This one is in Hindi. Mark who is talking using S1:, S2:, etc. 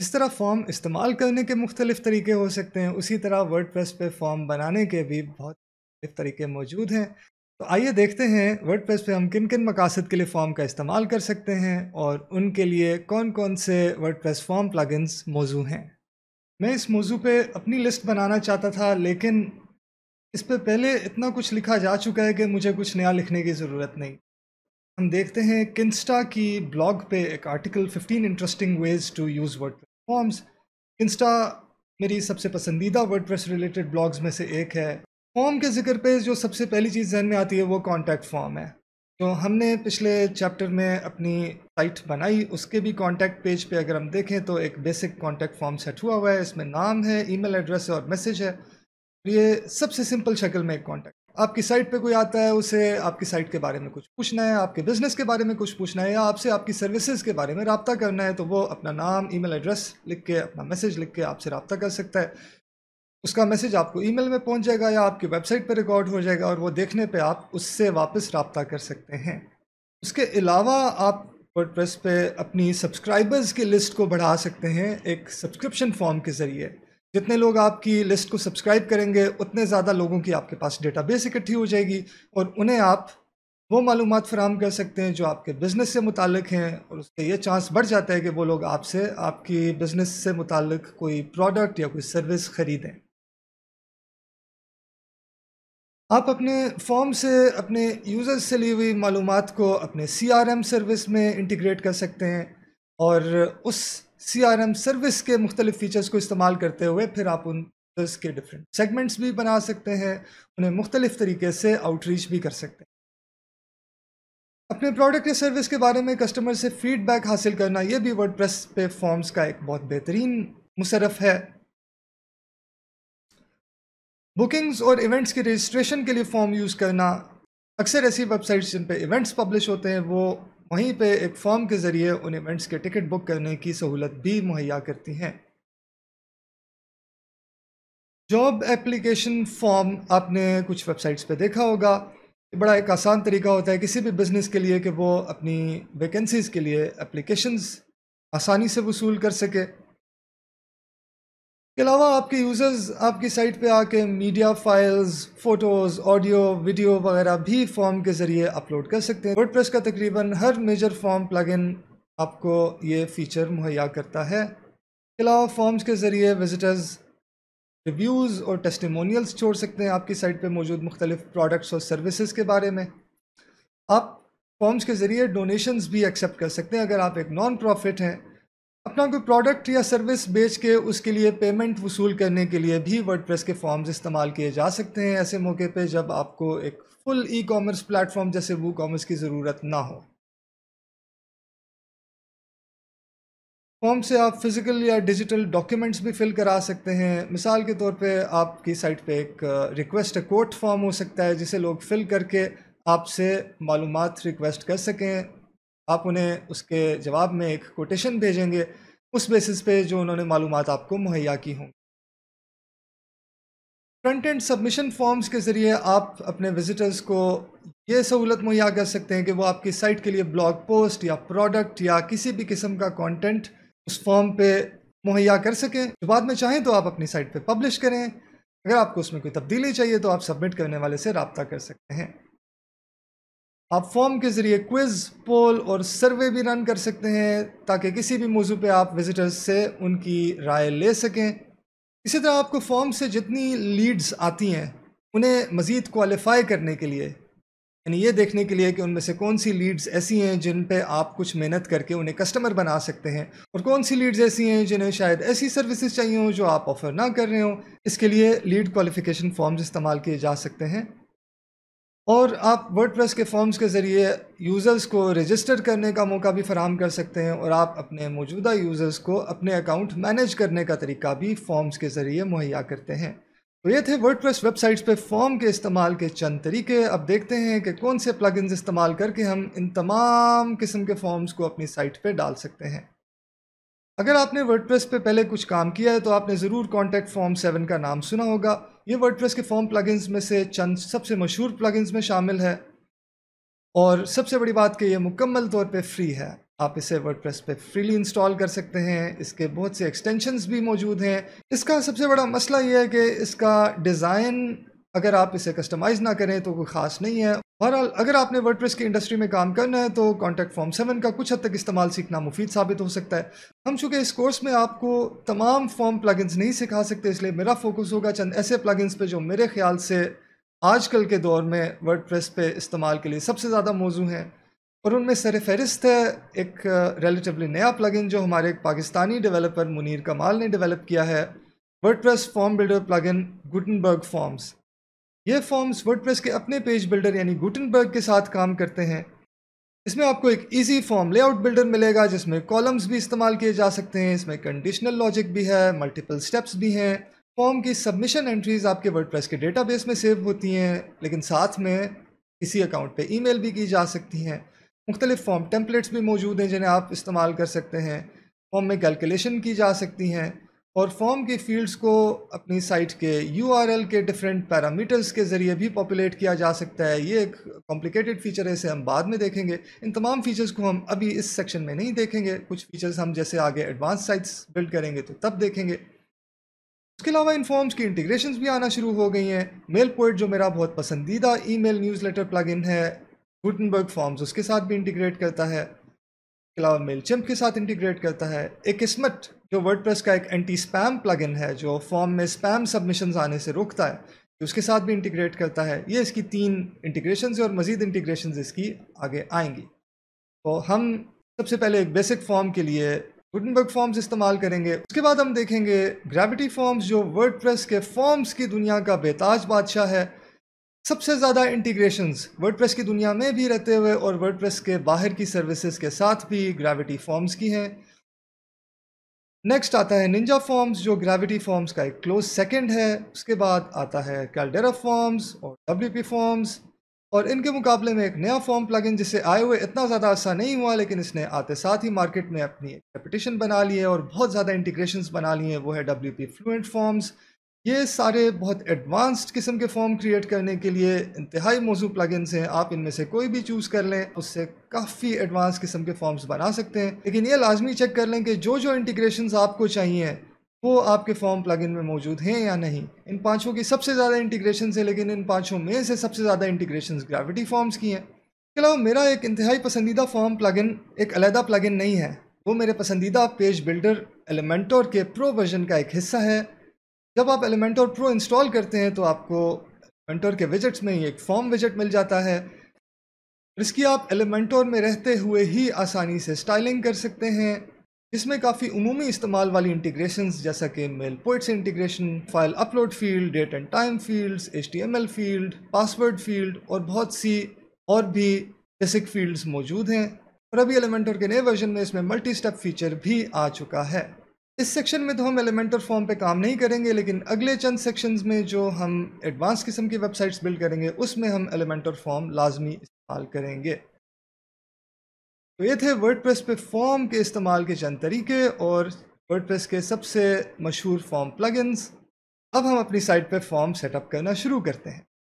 S1: इस तरह फॉर्म इस्तेमाल करने के मुख्तलिफ तरीके हो सकते हैं उसी तरह वर्ड प्रेस पर फॉर्म बनाने के भी बहुत तरीके मौजूद हैं तो आइए देखते हैं वर्ड प्रेस पर हम किन किन मकासद के लिए फॉर्म का इस्तेमाल कर सकते हैं और उनके लिए कौन कौन से वर्ड प्रेस फॉर्म इन मौजू हैं मैं इस मौजू पर अपनी लिस्ट बनाना चाहता था लेकिन इस पर पहले इतना कुछ लिखा जा चुका है कि मुझे कुछ नया लिखने की ज़रूरत नहीं हम देखते हैं किंस्टा की ब्लॉग पे एक article 15 interesting ways to use word forms Kinsta मेरी सबसे पसंदीदा वर्ड रिलेटेड ब्लॉग्स में से एक है फॉर्म के जिक्र पे जो सबसे पहली चीज़ जहन में आती है वो कॉन्टैक्ट फॉर्म है तो हमने पिछले चैप्टर में अपनी साइट बनाई उसके भी कॉन्टैक्ट पेज पे अगर हम देखें तो एक बेसिक कॉन्टैक्ट फॉर्म सेट हुआ हुआ है इसमें नाम है ई एड्रेस है और मैसेज है ये सबसे सिंपल शक्ल में एक कॉन्टैक्ट आपकी साइट पे कोई आता है उसे आपकी साइट के बारे में कुछ पूछना है आपके बिजनेस के बारे में कुछ पूछना है या आपसे आपकी सर्विसेज के बारे में रबता करना है तो वो अपना नाम ईमेल एड्रेस लिख के अपना मैसेज लिख के आपसे रबता कर सकता है उसका मैसेज आपको ईमेल में पहुंच जाएगा या आपकी वेबसाइट पर रिकॉर्ड हो जाएगा और वो देखने पर आप उससे वापस रबता कर सकते हैं उसके अलावा आप वर्ड पे अपनी सब्सक्राइबर्स की लिस्ट को बढ़ा सकते हैं एक सब्सक्रिप्शन फॉर्म के ज़रिए जितने लोग आपकी लिस्ट को सब्सक्राइब करेंगे उतने ज़्यादा लोगों की आपके पास डेटा बेस इकट्ठी हो जाएगी और उन्हें आप वो मालूम फराम कर सकते हैं जो आपके बिज़नेस से मुतक हैं और उससे ये चांस बढ़ जाता है कि वो लोग आपसे आपकी बिज़नेस से मुतक कोई प्रोडक्ट या कोई सर्विस ख़रीदें आप अपने फॉर्म से अपने यूज़र्स से ली हुई मालूम को अपने सी सर्विस में इंटीग्रेट कर सकते हैं और उस सी आर एम सर्विस के मुख्तलिफ फ़ीचर्स को इस्तेमाल करते हुए फिर आप उन के डिफरेंट सेगमेंट्स भी बना सकते हैं उन्हें मुख्तलिफ तरीके से आउटरीच भी कर सकते हैं अपने प्रोडक्ट या सर्विस के बारे में कस्टमर से फीडबैक हासिल करना यह भी वर्ड प्रेस पे फॉर्म्स का एक बहुत बेहतरीन मुशरफ है बुकिंग्स और इवेंट्स की रजिस्ट्रेशन के लिए फॉर्म यूज़ करना अक्सर ऐसी वेबसाइट्स जिन पे इवेंट्स पब्लिश होते हैं वो वहीं पे एक फॉर्म के ज़रिए उन इवेंट्स के टिकट बुक करने की सहूलत भी मुहैया करती हैं जॉब एप्लीकेशन फॉर्म आपने कुछ वेबसाइट्स पे देखा होगा बड़ा एक आसान तरीका होता है किसी भी बिज़नेस के लिए कि वो अपनी वैकेंसीज़ के लिए एप्लीकेशंस आसानी से वसूल कर सके इसके अलावा आपके यूज़र्स आपकी साइट पे आके media files photos audio video वगैरह भी फॉर्म के ज़रिए अपलोड कर सकते हैं वर्डप्रेस का तकरीबन हर मेजर फॉर्म प्लगइन आपको ये फीचर मुहैया करता है इसके अलावा फॉर्म्स के ज़रिए विजिटर्स रिव्यूज़ और टेस्टिमोनियल्स छोड़ सकते हैं आपकी साइट पर मौजूद मुख्तलिफ प्रोडक्ट्स और सर्विसज़ के बारे में आप फॉर्म्स के ज़रिए डोनेशंस भी एक्सेप्ट कर सकते हैं अगर आप एक नॉन प्रॉफिट हैं अपना कोई प्रोडक्ट या सर्विस बेच के उसके लिए पेमेंट वसूल करने के लिए भी प्रेस के फॉर्म्स इस्तेमाल किए जा सकते हैं ऐसे मौके पे जब आपको एक फुल ई कॉमर्स प्लेटफॉर्म जैसे वो कॉमर्स की ज़रूरत ना हो फॉर्म से आप फिज़िकल या डिजिटल डॉक्यूमेंट्स भी फिल करा सकते हैं मिसाल के तौर पे आपकी साइट पे एक रिक्वेस्ट कोर्ट फॉर्म हो सकता है जिसे लोग फिल करके आपसे मालूम रिक्वेस्ट कर सकें आप उन्हें उसके जवाब में एक कोटेशन भेजेंगे उस बेसिस पे जो उन्होंने मालूम आपको मुहैया की हों फ्रंट एंड सबमिशन फॉर्म्स के ज़रिए आप अपने विजिटर्स को ये सहूलत मुहैया कर सकते हैं कि वो आपकी साइट के लिए ब्लॉग पोस्ट या प्रोडक्ट या किसी भी किस्म का कंटेंट उस फॉर्म पे मुहैया कर सकें जो बाद में चाहें तो आप अपनी साइट पे पब्लिश करें अगर आपको उसमें कोई तब्दीली चाहिए तो आप सबमिट करने वाले से रबता कर सकते हैं आप फॉर्म के ज़रिए क्विज़ पोल और सर्वे भी रन कर सकते हैं ताकि किसी भी मौजू पे आप विज़िटर्स से उनकी राय ले सकें इसी तरह आपको फॉर्म से जितनी लीड्स आती हैं उन्हें मज़ीद क्वालिफाई करने के लिए यानी ये देखने के लिए कि उनमें से कौन सी लीड्स ऐसी हैं जिन पे आप कुछ मेहनत करके उन्हें कस्टमर बना सकते हैं और कौन सी लीड्स ऐसी हैं जिन्हें शायद ऐसी सर्विसेज चाहिए हों जो आप ऑफ़र ना कर रहे हों इसके लिए लीड क्वालिफिकेशन फॉर्म्स इस्तेमाल किए जा सकते हैं और आप वर्डप्रेस के फॉर्म्स के ज़रिए यूज़र्स को रजिस्टर करने का मौका भी फराम कर सकते हैं और आप अपने मौजूदा यूज़र्स को अपने अकाउंट मैनेज करने का तरीका भी फॉर्म्स के ज़रिए मुहैया करते हैं तो ये थे वर्डप्रेस वेबसाइट्स पे फॉर्म के इस्तेमाल के चंद तरीके अब देखते हैं कि कौन से प्लगइन्स इस्तेमाल करके हम इन तमाम किस्म के फॉर्म्स को अपनी साइट पर डाल सकते हैं अगर आपने वर्डप्रेस पे पहले कुछ काम किया है तो आपने ज़रूर कॉन्टैक्ट फॉर्म सेवन का नाम सुना होगा ये वर्डप्रेस के फॉर्म प्लगइन्स में से चंद सबसे मशहूर प्लगइन्स में शामिल है और सबसे बड़ी बात कि ये मुकम्मल तौर पे फ्री है आप इसे वर्ड प्रेस पर फ्रीली इंस्टॉल कर सकते हैं इसके बहुत से एक्सटेंशंस भी मौजूद हैं इसका सबसे बड़ा मसला ये है कि इसका डिज़ाइन अगर आप इसे कस्टमाइज़ ना करें तो कोई ख़ास नहीं है बहरहाल अगर आपने वर्डप्रेस की इंडस्ट्री में काम करना है तो कॉन्टैक्ट फॉर्म सेवन का कुछ हद तक इस्तेमाल सीखना मुफीद साबित हो सकता है हम चूँकि इस कोर्स में आपको तमाम फॉर्म प्लगइन्स नहीं सिखा सकते इसलिए मेरा फोकस होगा चंद ऐसे प्लगइन्स पे जो मेरे ख्याल से आजकल के दौर में वर्डप्रेस पे इस्तेमाल के लिए सबसे ज़्यादा मौजू हैं और उनमें सर फहरिस्त है एक रिलेटिवली नया प्लगिन जो हमारे एक पाकिस्तानी डेवलपर मुनीर कमाल ने डेवलप किया है press form builder plugin Gutenberg forms ये फॉर्म्स वर्डप्रेस के अपने पेज बिल्डर यानी गुटनबर्ग के साथ काम करते हैं इसमें आपको एक इजी फॉर्म लेआउट बिल्डर मिलेगा जिसमें कॉलम्स भी इस्तेमाल किए जा सकते हैं इसमें कंडीशनल लॉजिक भी है मल्टीपल स्टेप्स भी हैं फॉर्म की सबमिशन एंट्रीज आपके वर्डप्रेस के डेटाबेस में सेव होती हैं लेकिन साथ में इसी अकाउंट पे ईमेल भी की जा सकती हैं मुख्तलिफ फॉर्म टेम्पलेट्स भी मौजूद हैं जिन्हें आप इस्तेमाल कर सकते हैं फॉर्म में कैलकुलेशन की जा सकती हैं और फॉर्म के फील्ड्स को अपनी साइट के यूआरएल के डिफरेंट पैरामीटर्स के ज़रिए भी पॉपुलेट किया जा सकता है ये एक कॉम्प्लिकेटेड फीचर है इसे हम बाद में देखेंगे इन तमाम फीचर्स को हम अभी इस सेक्शन में नहीं देखेंगे कुछ फीचर्स हम जैसे आगे एडवांस साइट्स बिल्ड करेंगे तो तब देखेंगे उसके अलावा इन फॉर्म्स की इंटीग्रेशन भी आना शुरू हो गई हैं मेल पोइट जो मेरा बहुत पसंदीदा email newsletter plugin है गुटनबर्ग फॉर्म्स उसके साथ भी इंटीग्रेट करता है इसके अलावा मेल के साथ इंटीग्रेट करता है एक किस्मत जो वर्ड का एक एंटी स्पैम प्लग है जो फॉर्म में स्पैम सबमिशन आने से रोकता है उसके साथ भी इंटीग्रेट करता है ये इसकी तीन इंटीग्रेशन है और मज़ीद इंटीग्रेशन इसकी आगे आएंगी तो हम सबसे पहले एक बेसिक फॉर्म के लिए गुटनबर्ग फॉर्म्स इस्तेमाल करेंगे उसके बाद हम देखेंगे ग्रेविटी फॉर्म्स जो वर्ड के फॉर्म्स की दुनिया का बेताज बादशाह है सबसे ज़्यादा इंटीग्रेशंस वर्ड की दुनिया में भी रहते हुए और वर्ड के बाहर की सर्विसेज के साथ भी ग्रेविटी फॉर्म्स की हैं नेक्स्ट आता है निंजा फॉर्म्स जो ग्रेविटी फॉर्म्स का एक क्लोज सेकंड है उसके बाद आता है कैलडेरा फॉर्म्स और डब्ल्यू पी फॉर्म्स और इनके मुकाबले में एक नया फॉर्म प्लगइन जिसे आए हुए इतना ज़्यादा अच्छा नहीं हुआ लेकिन इसने आते साथ ही मार्केट में अपनी रेपिटेशन बना ली है और बहुत ज़्यादा इंटीग्रेशन बना लिए हैं वो है डब्ल्यू पी फ्लूएंट फॉर्म्स ये सारे बहुत एडवांस्ड किस्म के फॉर्म क्रिएट करने के लिए इंतहाई मौजू प्लगइन्स हैं आप इनमें से कोई भी चूज़ कर लें उससे काफ़ी एडवांस किस्म के फॉर्म्स बना सकते हैं लेकिन ये लाजमी चेक कर लें कि जो जो इंटीग्रेशन आपको चाहिए वो आपके फॉर्म प्लगइन में मौजूद हैं या नहीं इन पाँचों की सबसे ज़्यादा इंटीग्रेशन है लेकिन इन पाँचों में से सबसे ज़्यादा इंटीग्रेशन ग्राविटी फॉर्म्स की हैं इसके अलावा मेरा एक इंतहाई पसंदीदा फॉर्म प्लगइन एक अलहदा प्लगइन नहीं है वो मेरे पसंदीदा पेज बिल्डर एलिमेंटोर के प्रो वर्जन का एक हिस्सा है जब आप एलिमेंटोर प्रो इंस्टॉल करते हैं तो आपको एलिमेंटोर के विजिट्स में ही एक फॉर्म विजिट मिल जाता है इसकी आप एलिमेंटोर में रहते हुए ही आसानी से स्टाइलिंग कर सकते हैं इसमें काफ़ी उमूमी इस्तेमाल वाली इंटीग्रेशन जैसा कि मेल पोइट्स से integration file upload field date and time fields H field password field और बहुत सी और भी बेसिक फील्ड्स मौजूद हैं और अभी एलिमेंटोर के नए वर्जन में इसमें मल्टी स्टेप फीचर भी आ चुका है इस सेक्शन में तो हम एलिमेंटर फॉर्म पे काम नहीं करेंगे लेकिन अगले चंद सेक्शंस में जो हम एडवांस किस्म की वेबसाइट्स बिल्ड करेंगे उसमें हम एलिमेंटर फॉर्म लाजमी इस्तेमाल करेंगे तो ये थे वर्डप्रेस पे फॉर्म के इस्तेमाल के चंद तरीके और वर्डप्रेस के सबसे मशहूर फॉर्म प्लगइन्स अब हम अपनी साइट पे फॉर्म सेटअप करना शुरू करते हैं